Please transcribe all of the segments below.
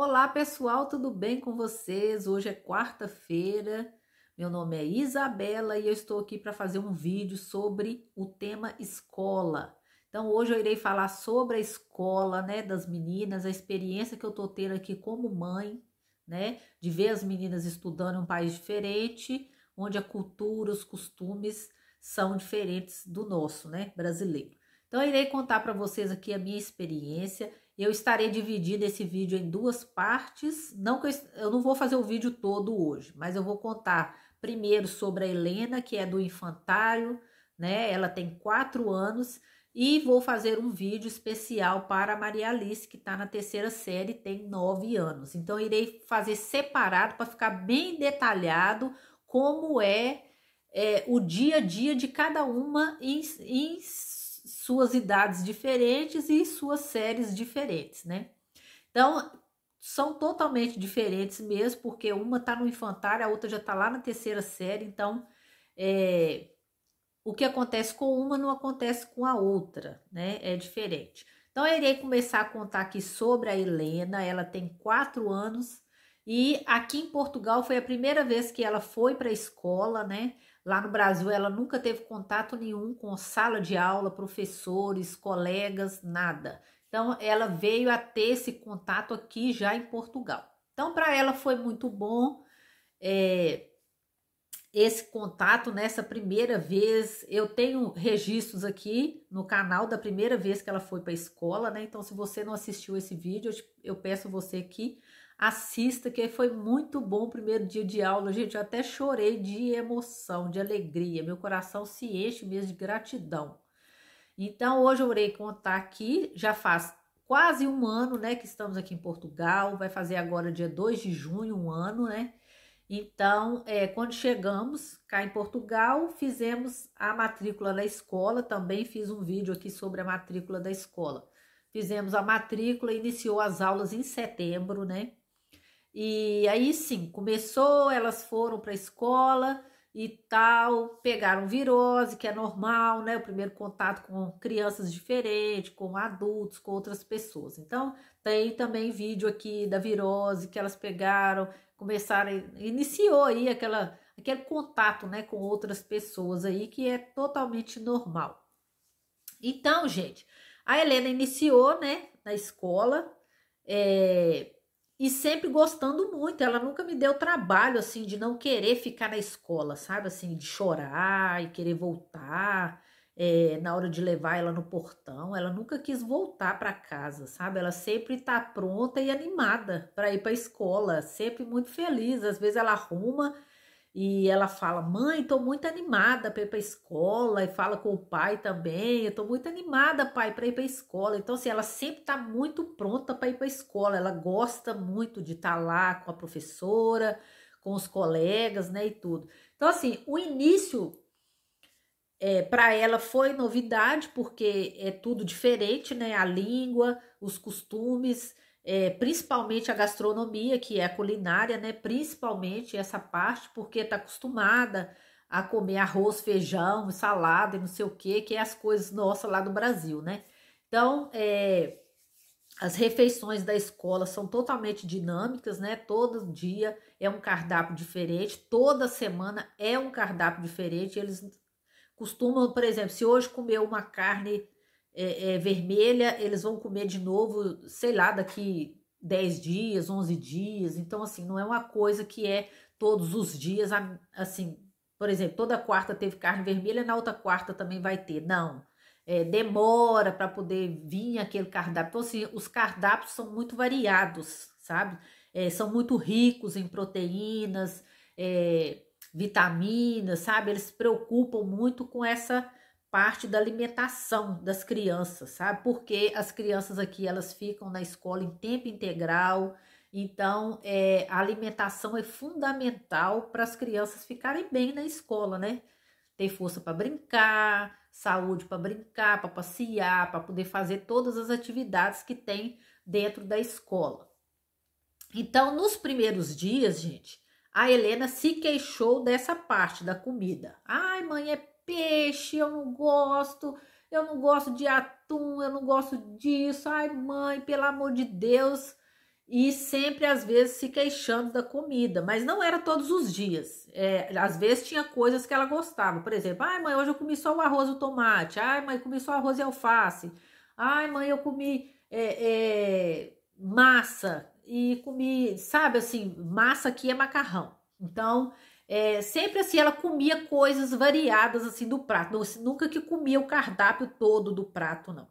Olá pessoal, tudo bem com vocês? Hoje é quarta-feira, meu nome é Isabela e eu estou aqui para fazer um vídeo sobre o tema escola. Então hoje eu irei falar sobre a escola, né, das meninas, a experiência que eu tô tendo aqui como mãe, né, de ver as meninas estudando em um país diferente, onde a cultura, os costumes são diferentes do nosso, né, brasileiro. Então eu irei contar para vocês aqui a minha experiência eu estarei dividindo esse vídeo em duas partes. Não eu, eu não vou fazer o vídeo todo hoje, mas eu vou contar primeiro sobre a Helena, que é do infantário, né? Ela tem quatro anos e vou fazer um vídeo especial para a Maria Alice, que está na terceira série, tem nove anos. Então irei fazer separado para ficar bem detalhado como é, é, o dia a dia de cada uma em, em suas idades diferentes e suas séries diferentes, né? Então, são totalmente diferentes mesmo, porque uma tá no infantário, a outra já tá lá na terceira série, então é, o que acontece com uma não acontece com a outra, né? É diferente. Então, eu irei começar a contar aqui sobre a Helena, ela tem quatro anos e aqui em Portugal foi a primeira vez que ela foi para a escola, né? Lá no Brasil, ela nunca teve contato nenhum com sala de aula, professores, colegas, nada. Então, ela veio a ter esse contato aqui já em Portugal. Então, para ela foi muito bom é, esse contato nessa primeira vez. Eu tenho registros aqui no canal da primeira vez que ela foi para a escola, né? Então, se você não assistiu esse vídeo, eu, te, eu peço você que assista, que foi muito bom o primeiro dia de aula, gente, eu até chorei de emoção, de alegria, meu coração se enche mesmo de gratidão. Então, hoje eu irei contar aqui, já faz quase um ano, né, que estamos aqui em Portugal, vai fazer agora dia 2 de junho, um ano, né, então, é, quando chegamos cá em Portugal, fizemos a matrícula da escola. Também fiz um vídeo aqui sobre a matrícula da escola. Fizemos a matrícula, iniciou as aulas em setembro, né? E aí sim, começou, elas foram para a escola e tal, pegaram virose, que é normal, né? O primeiro contato com crianças diferentes, com adultos, com outras pessoas. Então, tem também vídeo aqui da virose que elas pegaram, começaram, iniciou aí aquela, aquele contato, né, com outras pessoas aí, que é totalmente normal. Então, gente, a Helena iniciou, né, na escola, é, e sempre gostando muito. Ela nunca me deu trabalho assim de não querer ficar na escola, sabe? Assim, de chorar e querer voltar. É, na hora de levar ela no portão, ela nunca quis voltar para casa, sabe? Ela sempre está pronta e animada para ir para a escola, sempre muito feliz. Às vezes ela arruma e ela fala: Mãe, estou muito animada para ir para a escola. E fala com o pai também: Eu estou muito animada, pai, para ir para a escola. Então, assim, ela sempre está muito pronta para ir para a escola. Ela gosta muito de estar tá lá com a professora, com os colegas, né? E tudo. Então, assim, o início é, para ela foi novidade, porque é tudo diferente, né? A língua, os costumes é, principalmente a gastronomia, que é a culinária, né? Principalmente essa parte, porque está acostumada a comer arroz, feijão, salada e não sei o que, que é as coisas nossas lá do Brasil, né? Então, é, as refeições da escola são totalmente dinâmicas, né? Todo dia é um cardápio diferente, toda semana é um cardápio diferente. Eles costumam, por exemplo, se hoje comer uma carne é, é, vermelha, eles vão comer de novo, sei lá, daqui 10 dias, 11 dias. Então, assim, não é uma coisa que é todos os dias, assim, por exemplo, toda quarta teve carne vermelha, na outra quarta também vai ter. Não. É, demora para poder vir aquele cardápio. Então, assim, os cardápios são muito variados, sabe? É, são muito ricos em proteínas, é, vitaminas, sabe? Eles se preocupam muito com essa parte da alimentação das crianças, sabe? Porque as crianças aqui elas ficam na escola em tempo integral, então é, a alimentação é fundamental para as crianças ficarem bem na escola, né? Ter força para brincar, saúde para brincar, para passear, para poder fazer todas as atividades que tem dentro da escola. Então, nos primeiros dias, gente, a Helena se queixou dessa parte da comida. Ai, mãe, é peixe, eu não gosto, eu não gosto de atum, eu não gosto disso. Ai, mãe, pelo amor de Deus. E sempre, às vezes, se queixando da comida, mas não era todos os dias. É, às vezes tinha coisas que ela gostava. Por exemplo, ai, mãe, hoje eu comi só o arroz e o tomate. Ai, mãe, comi só arroz e alface. Ai, mãe, eu comi é, é, massa e comi, sabe assim, massa que é macarrão. Então, é, sempre assim, ela comia coisas variadas assim do prato. Não, nunca que comia o cardápio todo do prato, não.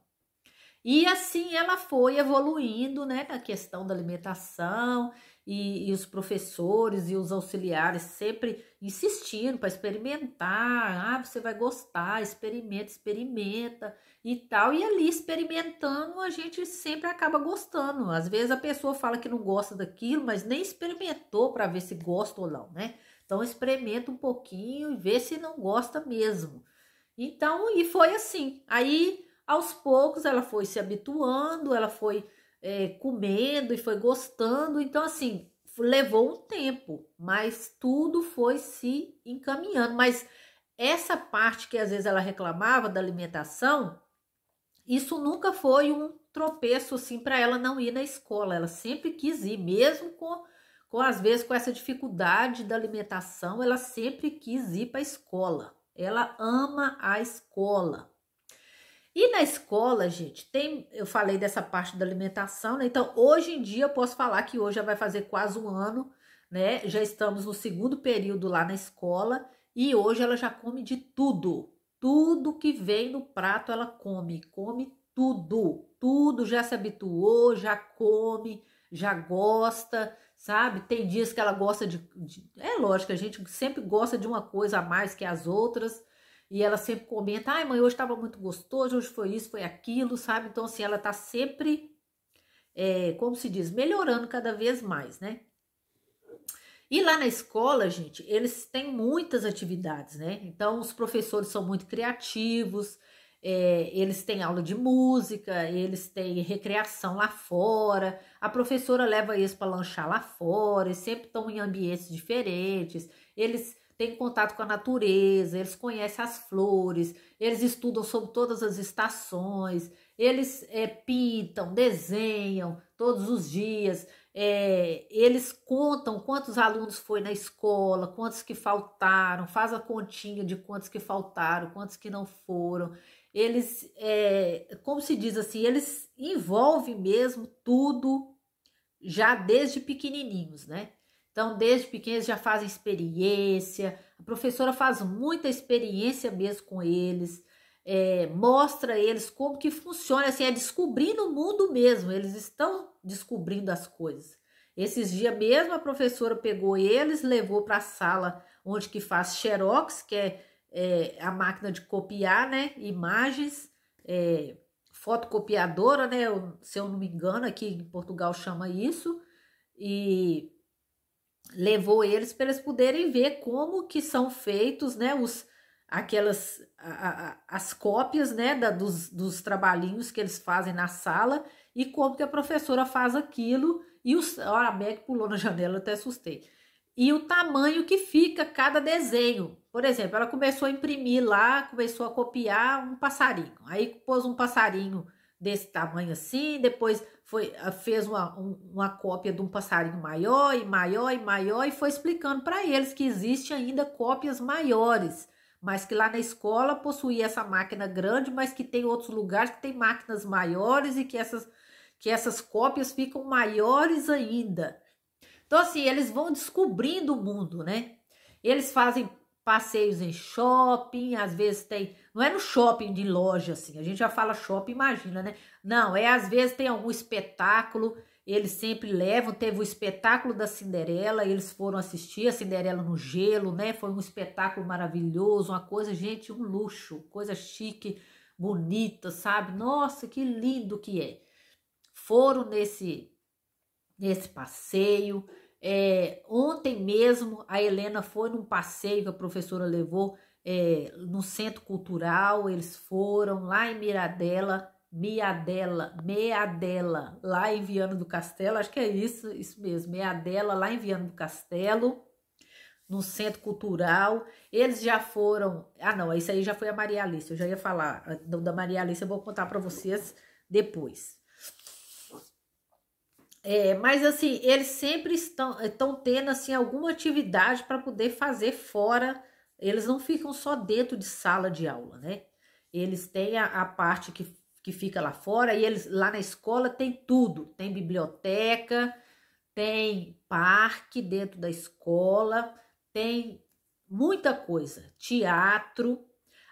E assim ela foi evoluindo, né, na questão da alimentação e, e os professores e os auxiliares sempre insistindo para experimentar. Ah, você vai gostar, experimenta, experimenta e tal. E ali experimentando, a gente sempre acaba gostando. Às vezes a pessoa fala que não gosta daquilo, mas nem experimentou para ver se gosta ou não, né? Então experimenta um pouquinho e vê se não gosta mesmo. Então, e foi assim. Aí aos poucos ela foi se habituando, ela foi é, comendo e foi gostando. Então, assim, levou um tempo, mas tudo foi se encaminhando. Mas essa parte que às vezes ela reclamava da alimentação, isso nunca foi um tropeço assim para ela não ir na escola. Ela sempre quis ir, mesmo com, com às vezes com essa dificuldade da alimentação, ela sempre quis ir para a escola. Ela ama a escola. E na escola, gente, tem, eu falei dessa parte da alimentação, né? Então, hoje em dia eu posso falar que hoje já vai fazer quase um ano, né? Já estamos no segundo período lá na escola e hoje ela já come de tudo. Tudo que vem no prato ela come, come tudo. Tudo já se habituou, já come, já gosta, sabe? Tem dias que ela gosta de, de é lógico, a gente sempre gosta de uma coisa a mais que as outras e ela sempre comenta: ai, mãe, hoje estava muito gostoso, hoje foi isso, foi aquilo, sabe? Então, assim, ela tá sempre, é, como se diz, melhorando cada vez mais, né? E lá na escola, gente, eles têm muitas atividades, né? Então, os professores são muito criativos, é, eles têm aula de música, eles têm recreação lá fora, a professora leva eles para lanchar lá fora, eles sempre estão em ambientes diferentes, eles têm contato com a natureza, eles conhecem as flores, eles estudam sobre todas as estações, eles é, pintam, desenham todos os dias, é, eles contam quantos alunos foi na escola, quantos que faltaram, faz a continha de quantos que faltaram, quantos que não foram. Eles, é, como se diz assim, eles envolvem mesmo tudo já desde pequenininhos, né? Então, desde pequenos já fazem experiência, a professora faz muita experiência mesmo com eles, é, mostra eles como que funciona, assim, é descobrindo o mundo mesmo, eles estão descobrindo as coisas. Esses dias mesmo a professora pegou eles, levou para a sala onde que faz xerox, que é, é, a máquina de copiar, né, imagens, é, fotocopiadora, né, se eu não me engano, aqui em Portugal chama isso, e levou eles para eles poderem ver como que são feitos, né, os aquelas a, a, as cópias, né, da, dos, dos trabalhinhos que eles fazem na sala e como que a professora faz aquilo e os, olha a pulou na janela, até assustei. E o tamanho que fica cada desenho. Por exemplo, ela começou a imprimir lá, começou a copiar um passarinho. Aí pôs um passarinho desse tamanho assim, depois foi, ah, fez uma, um, uma cópia de um passarinho maior e maior e maior e foi explicando para eles que existe ainda cópias maiores, mas que lá na escola possuía essa máquina grande, mas que tem outros lugares que tem máquinas maiores e que essas, que essas cópias ficam maiores ainda. Então, assim, eles vão descobrindo o mundo, né? Eles fazem passeios em shopping, às vezes tem, não é no shopping de loja assim, a gente já fala shopping, imagina, né? Não, é às vezes tem algum espetáculo, eles sempre levam, teve o espetáculo da Cinderela, eles foram assistir a Cinderela no gelo, né? Foi um espetáculo maravilhoso, uma coisa, gente, um luxo, coisa chique, bonita, sabe? Nossa, que lindo que é. Foram nesse nesse passeio, é, ontem mesmo a Helena foi num passeio que a professora levou é, no centro cultural. Eles foram lá em Miradela, Miadela, Meadela, lá em Viana do Castelo. Acho que é isso, isso mesmo, Meadela, lá em Viana do Castelo no centro cultural. Eles já foram. Ah, não, isso aí já foi a Maria Alice. Eu já ia falar da Maria Alice, eu vou contar para vocês depois. É, mas assim, eles sempre estão, estão eh, tendo assim alguma atividade para poder fazer fora. Eles não ficam só dentro de sala de aula, né? Eles têm a, a parte que, que fica lá fora e eles lá na escola tem tudo, tem biblioteca, tem parque dentro da escola, tem muita coisa, teatro.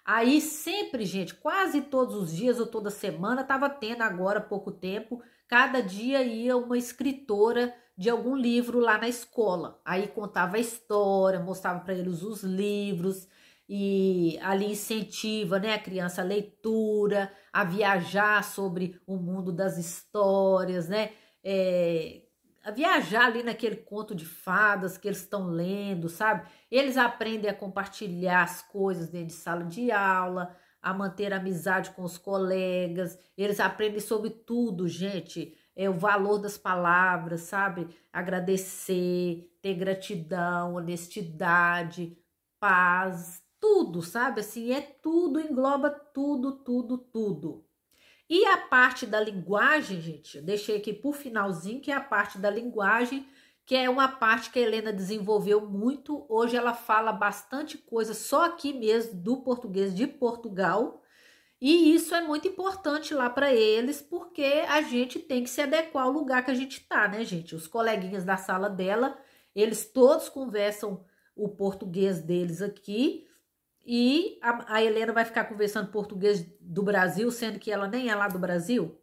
Aí sempre, gente, quase todos os dias ou toda semana tava tendo agora há pouco tempo cada dia ia uma escritora de algum livro lá na escola. Aí contava a história, mostrava para eles os livros e ali incentiva né, a criança a leitura, a viajar sobre o mundo das histórias, né? É, a viajar ali naquele conto de fadas que eles estão lendo, sabe? Eles aprendem a compartilhar as coisas dentro de sala de aula, a manter amizade com os colegas. Eles aprendem sobre tudo, gente. É o valor das palavras, sabe? Agradecer, ter gratidão, honestidade, paz, tudo, sabe? Assim, é tudo, engloba tudo, tudo, tudo. E a parte da linguagem, gente, deixei aqui o finalzinho, que é a parte da linguagem que é uma parte que a Helena desenvolveu muito. Hoje ela fala bastante coisa só aqui mesmo do português de Portugal. E isso é muito importante lá para eles, porque a gente tem que se adequar ao lugar que a gente está, né, gente? Os coleguinhas da sala dela, eles todos conversam o português deles aqui. E a, a Helena vai ficar conversando português do Brasil, sendo que ela nem é lá do Brasil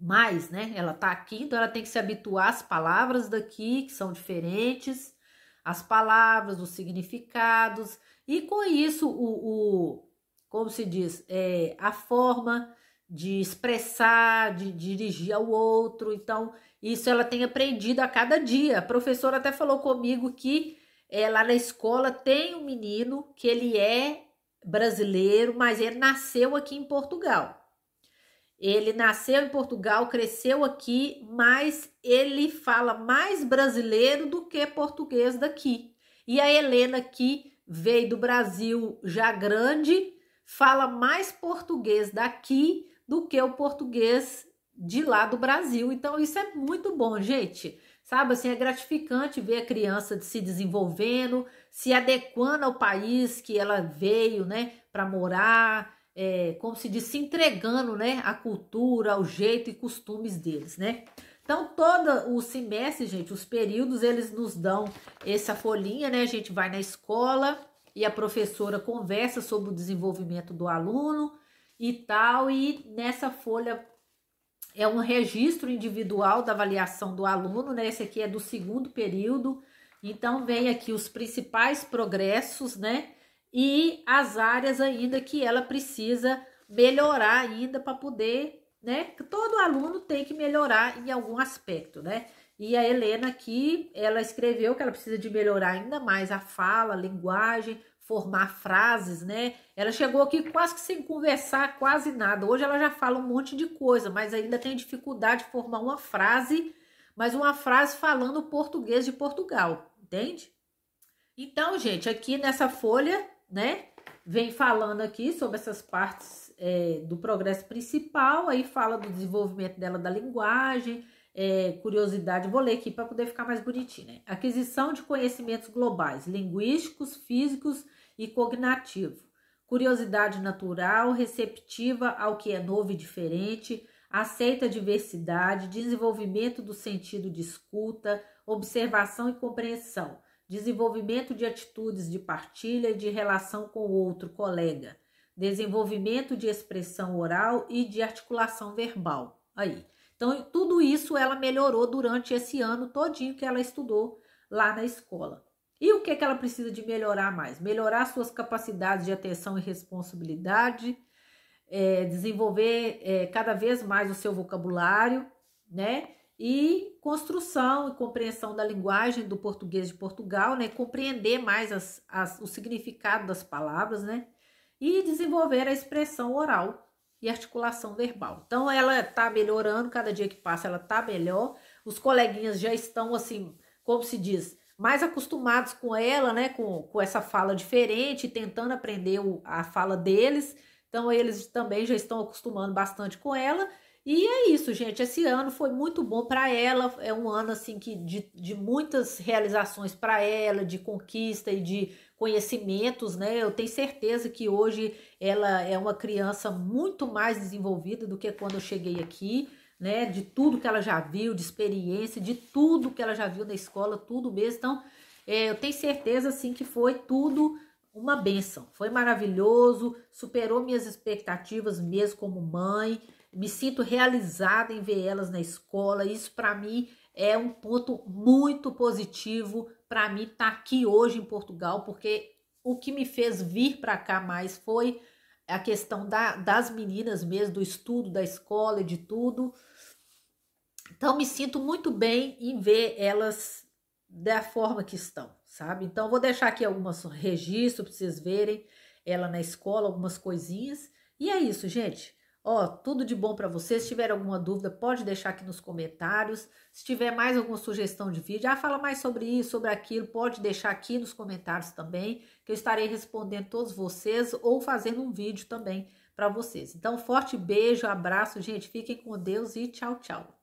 mais, né? Ela tá aqui, então ela tem que se habituar às palavras daqui, que são diferentes, as palavras, os significados, e com isso, o, o como se diz, é, a forma de expressar, de, dirigir ao outro. Então, isso ela tem aprendido a cada dia. A professora até falou comigo que é, lá na escola tem um menino que ele é brasileiro, mas ele nasceu aqui em Portugal. Ele nasceu em Portugal, cresceu aqui, mas ele fala mais brasileiro do que português daqui. E a Helena que veio do Brasil já grande, fala mais português daqui do que o português de lá do Brasil. Então isso é muito bom, gente. Sabe assim, é gratificante ver a criança se desenvolvendo, se adequando ao país que ela veio, né, para morar é, como se diz, se entregando, né, à cultura, ao jeito e costumes deles, né? Então, todo o semestre, gente, os períodos, eles nos dão essa folhinha, né? A gente vai na escola e a professora conversa sobre o desenvolvimento do aluno e tal, e nessa folha é um registro individual da avaliação do aluno, né? Esse aqui é do segundo período. Então, vem aqui os principais progressos, né? e as áreas ainda que ela precisa melhorar ainda para poder, né? Todo aluno tem que melhorar em algum aspecto, né? E a Helena aqui, ela escreveu que ela precisa de melhorar ainda mais a fala, a linguagem, formar frases, né? Ela chegou aqui quase que sem conversar quase nada. Hoje ela já fala um monte de coisa, mas ainda tem dificuldade de formar uma frase, mas uma frase falando português de Portugal, entende? Então, gente, aqui nessa folha né? Vem falando aqui sobre essas partes é, do progresso principal, aí fala do desenvolvimento dela da linguagem, é, curiosidade, vou ler aqui para poder ficar mais bonitinho, né? Aquisição de conhecimentos globais, linguísticos, físicos e cognitivo. Curiosidade natural, receptiva ao que é novo e diferente, aceita a diversidade, desenvolvimento do sentido de escuta, observação e compreensão desenvolvimento de atitudes de partilha e de relação com o outro colega, desenvolvimento de expressão oral e de articulação verbal. Aí. Então, tudo isso ela melhorou durante esse ano todinho que ela estudou lá na escola. E o que, é que ela precisa de melhorar mais? Melhorar suas capacidades de atenção e responsabilidade, é, desenvolver é, cada vez mais o seu vocabulário, né? e construção e compreensão da linguagem do português de Portugal, né? compreender mais as, as, o significado das palavras, né? e desenvolver a expressão oral e articulação verbal. Então ela está melhorando, cada dia que passa ela está melhor. Os coleguinhas já estão assim, como se diz, mais acostumados com ela, né, com, com essa fala diferente, tentando aprender o, a fala deles. Então eles também já estão acostumando bastante com ela e é isso, gente. Esse ano foi muito bom para ela. É um ano assim que de, de muitas realizações para ela, de conquista e de conhecimentos, né? Eu tenho certeza que hoje ela é uma criança muito mais desenvolvida do que quando eu cheguei aqui, né? De tudo que ela já viu, de experiência, de tudo que ela já viu na escola, tudo mesmo. Então, é, eu tenho certeza assim que foi tudo uma benção. Foi maravilhoso, superou minhas expectativas mesmo como mãe me sinto realizada em ver elas na escola. Isso para mim é um ponto muito positivo para mim estar tá aqui hoje em Portugal, porque o que me fez vir para cá mais foi a questão da, das meninas mesmo, do estudo, da escola e de tudo. Então, me sinto muito bem em ver elas da forma que estão, sabe? Então, vou deixar aqui alguns registros para vocês verem ela na escola, algumas coisinhas. E é isso, gente. Ó, oh, tudo de bom para vocês. Se tiver alguma dúvida, pode deixar aqui nos comentários. Se tiver mais alguma sugestão de vídeo, ah, fala mais sobre isso, sobre aquilo, pode deixar aqui nos comentários também, que eu estarei respondendo todos vocês ou fazendo um vídeo também para vocês. Então, forte beijo, abraço, gente. Fiquem com Deus e tchau, tchau.